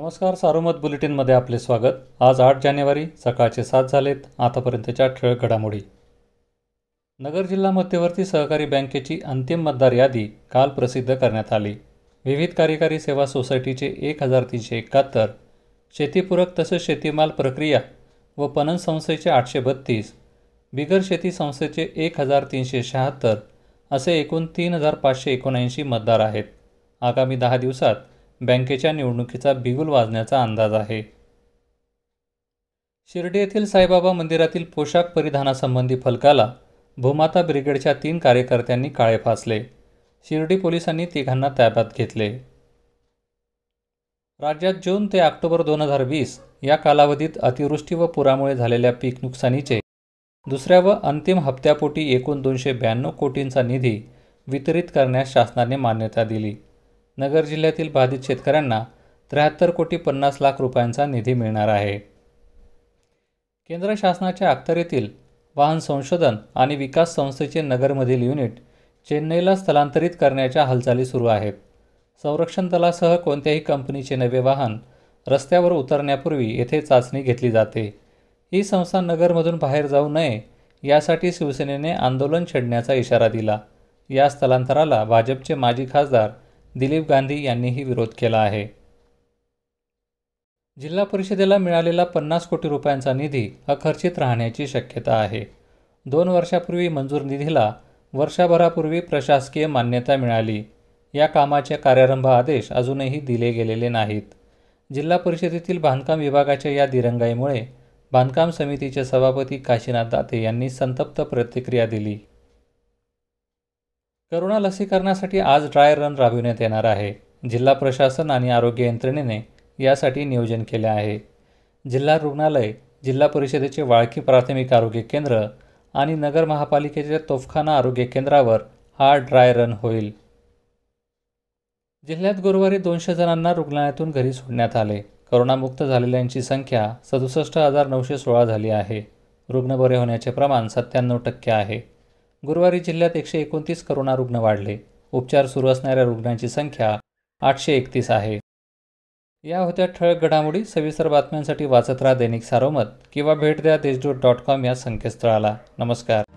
नमस्कार सारोमत बुलेटिनमध्ये आपले स्वागत आज आठ जानेवारी सकाळचे सात झालेत आतापर्यंतच्या ठळक घडामोडी नगर जिल्हा मध्यवर्ती सहकारी बँकेची अंतिम मतदार यादी काल प्रसिद्ध करण्यात आली विविध कार्यकारी सेवा सोसायटीचे एक हजार तीनशे एकाहत्तर शेतीपूरक तसंच शेतीमाल प्रक्रिया व पणन संस्थेचे आठशे बत्तीस बिगर शेती संस्थेचे एक हजार तीनशे शहात्तर असे एकूण तीन हजार पाचशे एकोणऐंशी मतदार आहेत आगामी दहा दिवसात बँकेच्या निवडणुकीचा बिगुल वाजण्याचा अंदाज आहे शिर्डी येथील साईबाबा मंदिरातील पोशाख परिधानासंबंधी फलकाला भूमाता ब्रिगेडच्या तीन कार्यकर्त्यांनी काळे फासले शिर्डी पोलिसांनी तिघांना ताब्यात घेतले राज्यात जून ते ऑक्टोबर दोन हजार वीस या कालावधीत अतिवृष्टी व पुरामुळे झालेल्या पीक नुकसानीचे दुसऱ्या व अंतिम हप्त्यापोटी एकूण दोनशे ब्याण्णव कोटींचा निधी वितरित करण्यास शासनाने मान्यता दिली नगर जिल्ह्यातील बाधित शेतकऱ्यांना त्र्याहत्तर कोटी पन्नास लाख रुपयांचा निधी मिळणार आहे केंद्र शासनाच्या अखत्यारीतील वाहन संशोधन आणि विकास संस्थेचे नगरमधील युनिट चेन्नईला स्थलांतरित करण्याच्या हालचाली सुरू आहेत संरक्षण दलासह कोणत्याही कंपनीचे नवे वाहन रस्त्यावर उतरण्यापूर्वी येथे चाचणी घेतली जाते ही संस्था नगरमधून बाहेर जाऊ नये यासाठी शिवसेनेने आंदोलन छेडण्याचा इशारा दिला या स्थलांतराला भाजपचे माजी खासदार दिलीप गांधी यांनीही विरोध केला आहे जिल्हा परिषदेला मिळालेला पन्नास कोटी रुपयांचा निधी अखर्चित राहण्याची शक्यता आहे दोन वर्षापूर्वी मंजूर निधीला वर्षभरापूर्वी प्रशासकीय मान्यता मिळाली या कामाचे कार्यारंभ आदेश अजूनही दिले गेलेले नाहीत जिल्हा परिषदेतील बांधकाम विभागाच्या या दिरंगाईमुळे बांधकाम समितीचे सभापती काशीनाथ दाते यांनी संतप्त प्रतिक्रिया दिली करोना लसीकरणासाठी आज ड्राय रन राबविण्यात येणार आहे जिल्हा प्रशासन आणि आरोग्य यंत्रणेने यासाठी नियोजन केले आहे जिल्हा रुग्णालय जिल्हा परिषदेचे वाळकी प्राथमिक आरोग्य केंद्र आणि नगर महापालिकेच्या तोफखाना आरोग्य केंद्रावर हा ड्राय रन होईल जिल्ह्यात गुरुवारी दोनशे जणांना रुग्णालयातून घरी सोडण्यात आले करोनामुक्त झालेल्यांची संख्या सदुसष्ट हजार नऊशे सोळा झाली आहे रुग्ण बरे होण्याचे प्रमाण सत्त्याण्णव टक्के आहे गुरुवारी जिल्ह्यात एकशे एकोणतीस करोना रुग्ण वाढले उपचार सुरू असणाऱ्या रुग्णांची संख्या आठशे एकतीस आहे या होत्या ठळक घडामोडी सविस्तर बातम्यांसाठी वाचत राहा दैनिक सारोमत किंवा भेट द्या देशदूत डॉट कॉम या संकेतस्थळाला नमस्कार